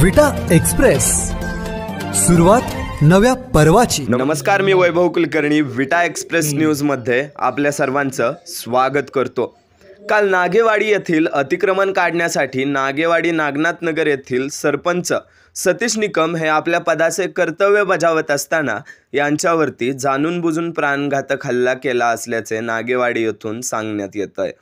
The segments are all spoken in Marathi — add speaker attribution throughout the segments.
Speaker 1: विटा एक्सप्रेस सुरुवात नव्या पर्वाची नमस्कार मी वैभव कुलकर्णी विटा एक्सप्रेस मध्ये आपल्या सर्वांचं स्वागत करतो काल नागेवाडी येथील अतिक्रमण काढण्यासाठी नागेवाडी नागनाथ नगर येथील सरपंच सतीश निकम हे आपल्या पदाचे कर्तव्य बजावत असताना यांच्यावरती जाणून बुजून प्राणघातक हल्ला केला असल्याचे नागेवाडी येथून सांगण्यात येत आहे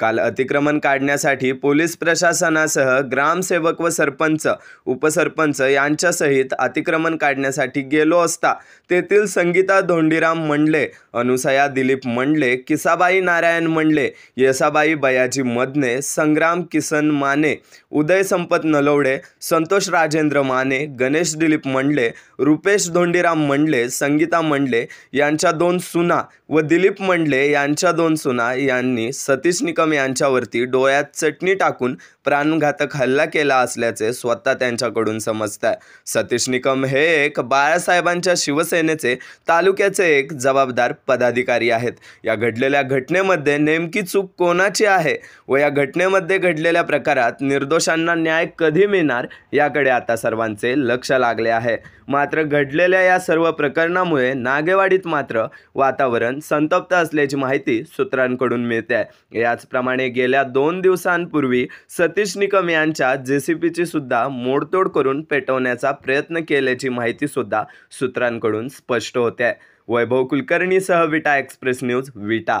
Speaker 1: काल अतिक्रमण काढण्यासाठी पोलीस प्रशासनासह ग्रामसेवक व सरपंच उपसरपंच यांच्यासहित अतिक्रमण काढण्यासाठी गेलो असता तेथील संगीता धोंडीराम मंडले अनुसया दिलीप मंडले किसाबाई नारायण मंडले येसाबाई बयाजी मदने संग्राम किसन माने उदय संपत नलवडे संतोष राजेंद्र माने गणेश दिलीप मंडले रुपेश धोंडीराम मंडले संगीता मंडले यांच्या दोन सुना व दिलीप मंडले यांच्या दोन सुना यांनी सतीश निकम निकम यांच्यावरती डोळ्यात चटणी टाकून प्राणघातक हल्ला केला असल्याचे स्वतः त्यांच्याकडून समजत आहे सतीश निकम हे एक बाळासाहेबांच्या शिवसेनेचे तालुक्याचे एक जबाबदार पदाधिकारी आहेत या घडलेल्या घटनेमध्ये नेमकी चूक कोणाची आहे व या घटनेमध्ये घडलेल्या प्रकारात निर्दोषांना न्याय कधी मिळणार याकडे आता सर्वांचे लक्ष लागले आहे मात्र घडलेल्या या सर्व प्रकरणामुळे नागेवाडीत मात्र वातावरण संतप्त असल्याची माहिती सूत्रांकडून मिळते आहे याच त्याचप्रमाणे गेल्या दोन दिवसांपूर्वी सतीश निकम यांच्या जेसीपीची सुद्धा मोडतोड करून पेटवण्याचा प्रयत्न केल्याची माहिती सुद्धा सूत्रांकडून स्पष्ट होते वैभव कुलकर्णीसह विटा एक्सप्रेस न्यूज विटा